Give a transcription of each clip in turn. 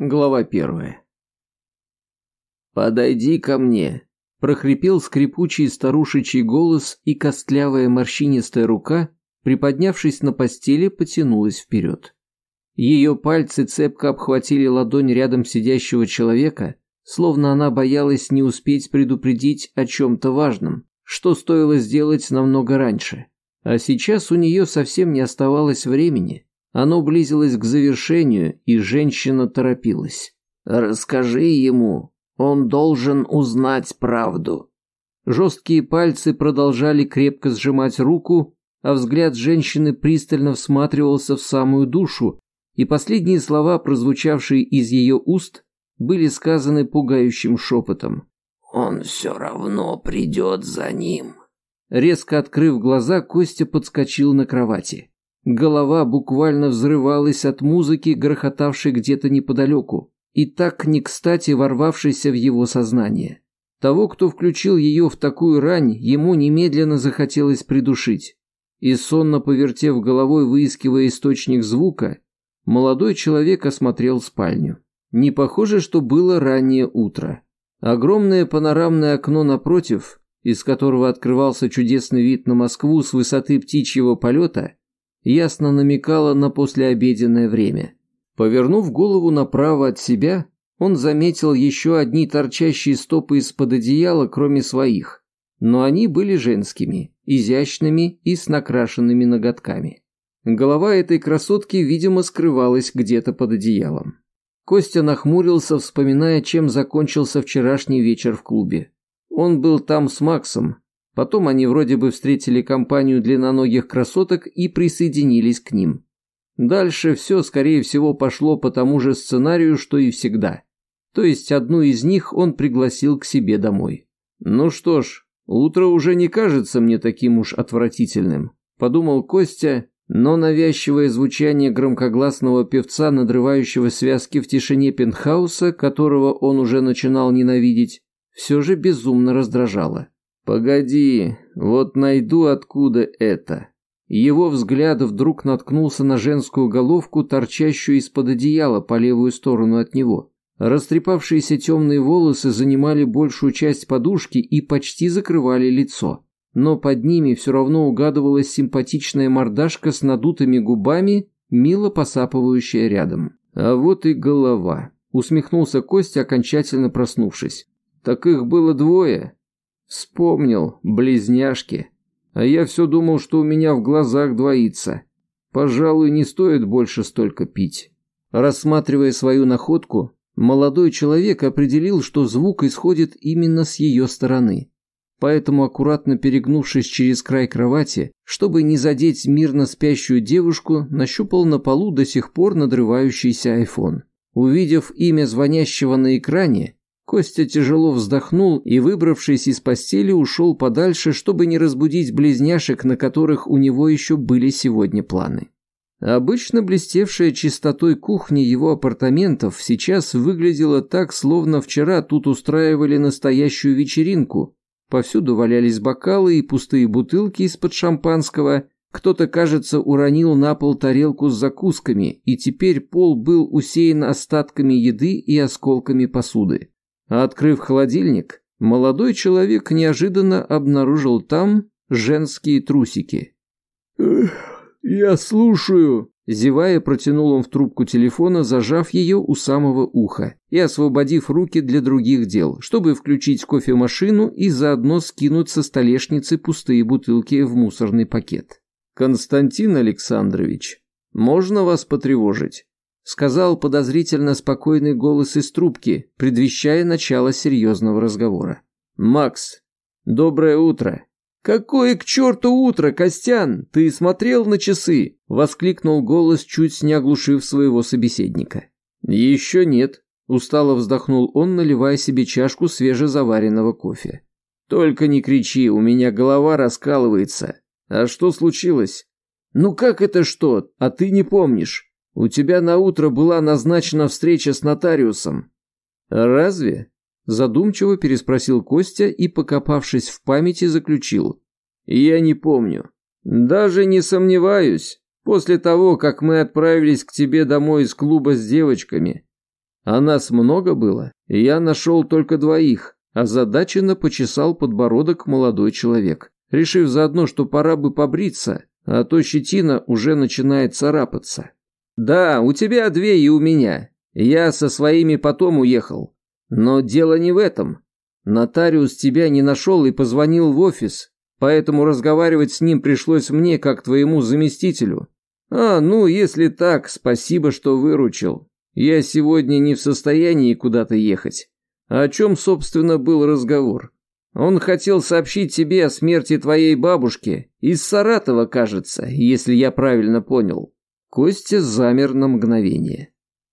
Глава первая. «Подойди ко мне!» – прохрипел скрипучий старушечий голос, и костлявая морщинистая рука, приподнявшись на постели, потянулась вперед. Ее пальцы цепко обхватили ладонь рядом сидящего человека, словно она боялась не успеть предупредить о чем-то важном, что стоило сделать намного раньше. А сейчас у нее совсем не оставалось времени, оно близилось к завершению, и женщина торопилась. «Расскажи ему, он должен узнать правду». Жесткие пальцы продолжали крепко сжимать руку, а взгляд женщины пристально всматривался в самую душу, и последние слова, прозвучавшие из ее уст, были сказаны пугающим шепотом. «Он все равно придет за ним». Резко открыв глаза, Костя подскочил на кровати. Голова буквально взрывалась от музыки, грохотавшей где-то неподалеку, и так не кстати ворвавшейся в его сознание. Того, кто включил ее в такую рань, ему немедленно захотелось придушить. И сонно повертев головой, выискивая источник звука, молодой человек осмотрел спальню. Не похоже, что было раннее утро. Огромное панорамное окно напротив, из которого открывался чудесный вид на Москву с высоты птичьего полета – ясно намекала на послеобеденное время. Повернув голову направо от себя, он заметил еще одни торчащие стопы из-под одеяла, кроме своих. Но они были женскими, изящными и с накрашенными ноготками. Голова этой красотки, видимо, скрывалась где-то под одеялом. Костя нахмурился, вспоминая, чем закончился вчерашний вечер в клубе. Он был там с Максом, Потом они вроде бы встретили компанию длинноногих красоток и присоединились к ним. Дальше все, скорее всего, пошло по тому же сценарию, что и всегда. То есть одну из них он пригласил к себе домой. «Ну что ж, утро уже не кажется мне таким уж отвратительным», – подумал Костя, но навязчивое звучание громкогласного певца, надрывающего связки в тишине пентхауса, которого он уже начинал ненавидеть, все же безумно раздражало. «Погоди, вот найду, откуда это». Его взгляд вдруг наткнулся на женскую головку, торчащую из-под одеяла по левую сторону от него. Растрепавшиеся темные волосы занимали большую часть подушки и почти закрывали лицо. Но под ними все равно угадывалась симпатичная мордашка с надутыми губами, мило посапывающая рядом. «А вот и голова», — усмехнулся Костя, окончательно проснувшись. «Так их было двое. Вспомнил, близняшки. А я все думал, что у меня в глазах двоится. Пожалуй, не стоит больше столько пить. Рассматривая свою находку, молодой человек определил, что звук исходит именно с ее стороны. Поэтому, аккуратно перегнувшись через край кровати, чтобы не задеть мирно спящую девушку, нащупал на полу до сих пор надрывающийся айфон. Увидев имя звонящего на экране, Костя тяжело вздохнул и, выбравшись из постели, ушел подальше, чтобы не разбудить близняшек, на которых у него еще были сегодня планы. Обычно блестевшая чистотой кухни его апартаментов сейчас выглядела так, словно вчера тут устраивали настоящую вечеринку. Повсюду валялись бокалы и пустые бутылки из-под шампанского, кто-то, кажется, уронил на пол тарелку с закусками, и теперь пол был усеян остатками еды и осколками посуды. А открыв холодильник, молодой человек неожиданно обнаружил там женские трусики. «Я слушаю», Зевая, протянул он в трубку телефона, зажав ее у самого уха и освободив руки для других дел, чтобы включить кофемашину и заодно скинуть со столешницы пустые бутылки в мусорный пакет. «Константин Александрович, можно вас потревожить?» сказал подозрительно спокойный голос из трубки, предвещая начало серьезного разговора. «Макс, доброе утро!» «Какое к черту утро, Костян? Ты смотрел на часы?» — воскликнул голос, чуть не оглушив своего собеседника. «Еще нет», — устало вздохнул он, наливая себе чашку свежезаваренного кофе. «Только не кричи, у меня голова раскалывается. А что случилось?» «Ну как это что? А ты не помнишь?» У тебя на утро была назначена встреча с нотариусом. А разве? Задумчиво переспросил Костя и, покопавшись в памяти, заключил. Я не помню. Даже не сомневаюсь. После того, как мы отправились к тебе домой из клуба с девочками. А нас много было? Я нашел только двоих. Озадаченно почесал подбородок молодой человек, решив заодно, что пора бы побриться, а то щетина уже начинает царапаться. «Да, у тебя две и у меня. Я со своими потом уехал. Но дело не в этом. Нотариус тебя не нашел и позвонил в офис, поэтому разговаривать с ним пришлось мне, как твоему заместителю. А, ну, если так, спасибо, что выручил. Я сегодня не в состоянии куда-то ехать. О чем, собственно, был разговор? Он хотел сообщить тебе о смерти твоей бабушки. Из Саратова, кажется, если я правильно понял. Костя замер на мгновение.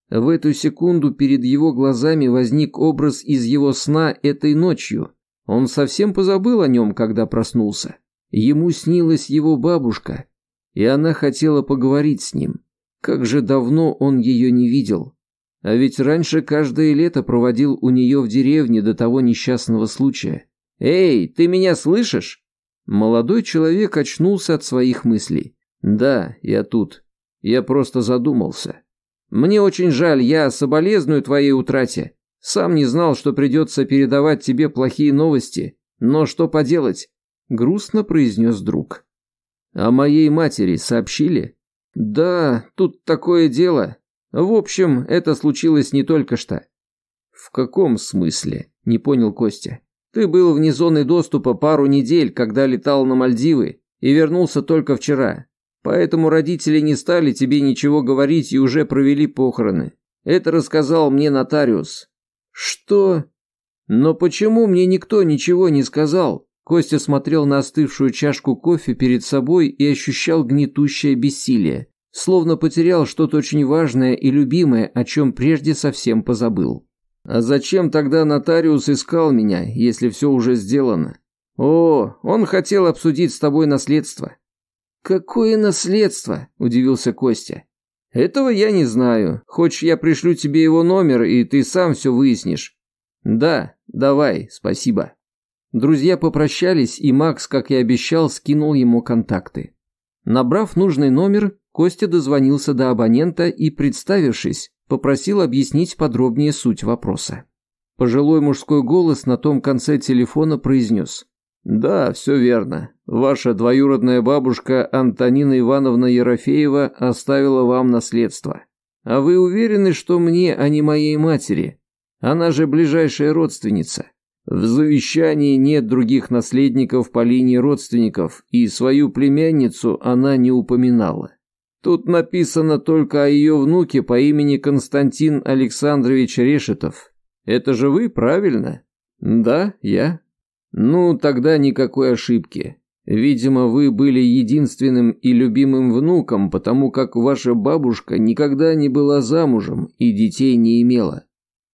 В эту секунду перед его глазами возник образ из его сна этой ночью. Он совсем позабыл о нем, когда проснулся. Ему снилась его бабушка, и она хотела поговорить с ним. Как же давно он ее не видел. А ведь раньше каждое лето проводил у нее в деревне до того несчастного случая. «Эй, ты меня слышишь?» Молодой человек очнулся от своих мыслей. «Да, я тут. Я просто задумался. Мне очень жаль, я соболезную твоей утрате. Сам не знал, что придется передавать тебе плохие новости. Но что поделать? Грустно произнес друг. О а моей матери сообщили? Да, тут такое дело. В общем, это случилось не только что. В каком смысле? Не понял Костя. Ты был вне зоны доступа пару недель, когда летал на Мальдивы, и вернулся только вчера. Поэтому родители не стали тебе ничего говорить и уже провели похороны. Это рассказал мне нотариус». «Что?» «Но почему мне никто ничего не сказал?» Костя смотрел на остывшую чашку кофе перед собой и ощущал гнетущее бессилие, словно потерял что-то очень важное и любимое, о чем прежде совсем позабыл. «А зачем тогда нотариус искал меня, если все уже сделано?» «О, он хотел обсудить с тобой наследство. «Какое наследство?» – удивился Костя. «Этого я не знаю. Хочешь, я пришлю тебе его номер, и ты сам все выяснишь?» «Да, давай, спасибо». Друзья попрощались, и Макс, как и обещал, скинул ему контакты. Набрав нужный номер, Костя дозвонился до абонента и, представившись, попросил объяснить подробнее суть вопроса. Пожилой мужской голос на том конце телефона произнес. «Да, все верно. Ваша двоюродная бабушка Антонина Ивановна Ерофеева оставила вам наследство. А вы уверены, что мне, а не моей матери? Она же ближайшая родственница. В завещании нет других наследников по линии родственников, и свою племянницу она не упоминала. Тут написано только о ее внуке по имени Константин Александрович Решетов. Это же вы, правильно?» «Да, я», «Ну, тогда никакой ошибки. Видимо, вы были единственным и любимым внуком, потому как ваша бабушка никогда не была замужем и детей не имела.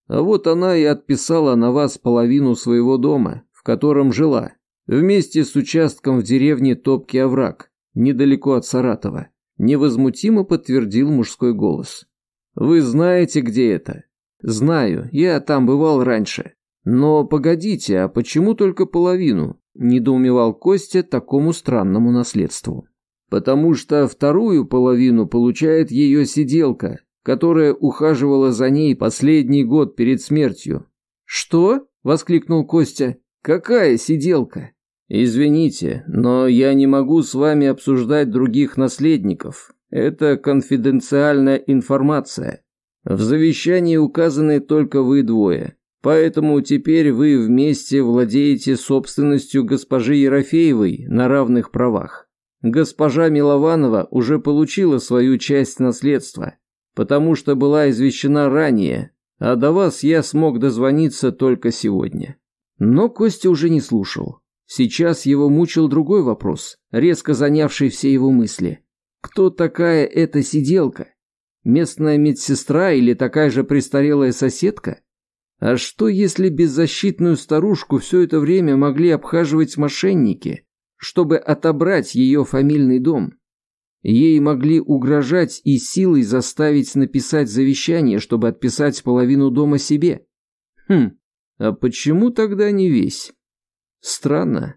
А вот она и отписала на вас половину своего дома, в котором жила, вместе с участком в деревне Топкий овраг, недалеко от Саратова», — невозмутимо подтвердил мужской голос. «Вы знаете, где это?» «Знаю, я там бывал раньше. «Но погодите, а почему только половину?» – недоумевал Костя такому странному наследству. «Потому что вторую половину получает ее сиделка, которая ухаживала за ней последний год перед смертью». «Что?» – воскликнул Костя. «Какая сиделка?» «Извините, но я не могу с вами обсуждать других наследников. Это конфиденциальная информация. В завещании указаны только вы двое. Поэтому теперь вы вместе владеете собственностью госпожи Ерофеевой на равных правах. Госпожа Милованова уже получила свою часть наследства, потому что была извещена ранее, а до вас я смог дозвониться только сегодня». Но Костя уже не слушал. Сейчас его мучил другой вопрос, резко занявший все его мысли. «Кто такая эта сиделка? Местная медсестра или такая же престарелая соседка?» А что, если беззащитную старушку все это время могли обхаживать мошенники, чтобы отобрать ее фамильный дом? Ей могли угрожать и силой заставить написать завещание, чтобы отписать половину дома себе. Хм, а почему тогда не весь? Странно.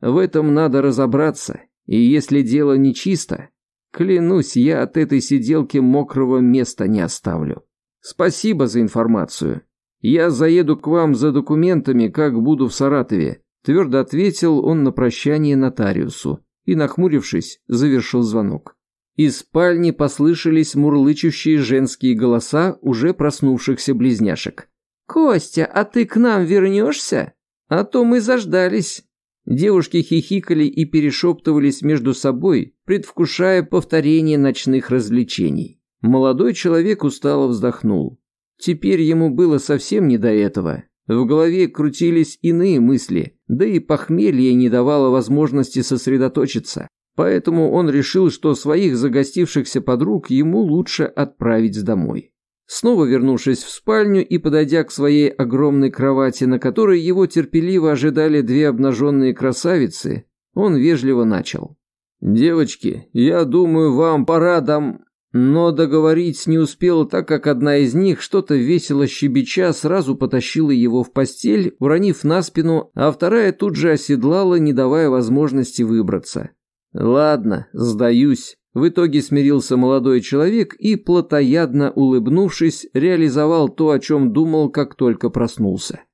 В этом надо разобраться, и если дело нечисто, клянусь, я от этой сиделки мокрого места не оставлю. Спасибо за информацию. «Я заеду к вам за документами, как буду в Саратове», твердо ответил он на прощание нотариусу и, нахмурившись, завершил звонок. Из спальни послышались мурлычущие женские голоса уже проснувшихся близняшек. «Костя, а ты к нам вернешься? А то мы заждались». Девушки хихикали и перешептывались между собой, предвкушая повторение ночных развлечений. Молодой человек устало вздохнул. Теперь ему было совсем не до этого. В голове крутились иные мысли, да и похмелье не давало возможности сосредоточиться. Поэтому он решил, что своих загостившихся подруг ему лучше отправить домой. Снова вернувшись в спальню и подойдя к своей огромной кровати, на которой его терпеливо ожидали две обнаженные красавицы, он вежливо начал. «Девочки, я думаю, вам пора дом...» Но договорить не успел, так как одна из них, что-то весело щебеча, сразу потащила его в постель, уронив на спину, а вторая тут же оседлала, не давая возможности выбраться. «Ладно, сдаюсь». В итоге смирился молодой человек и, плотоядно улыбнувшись, реализовал то, о чем думал, как только проснулся.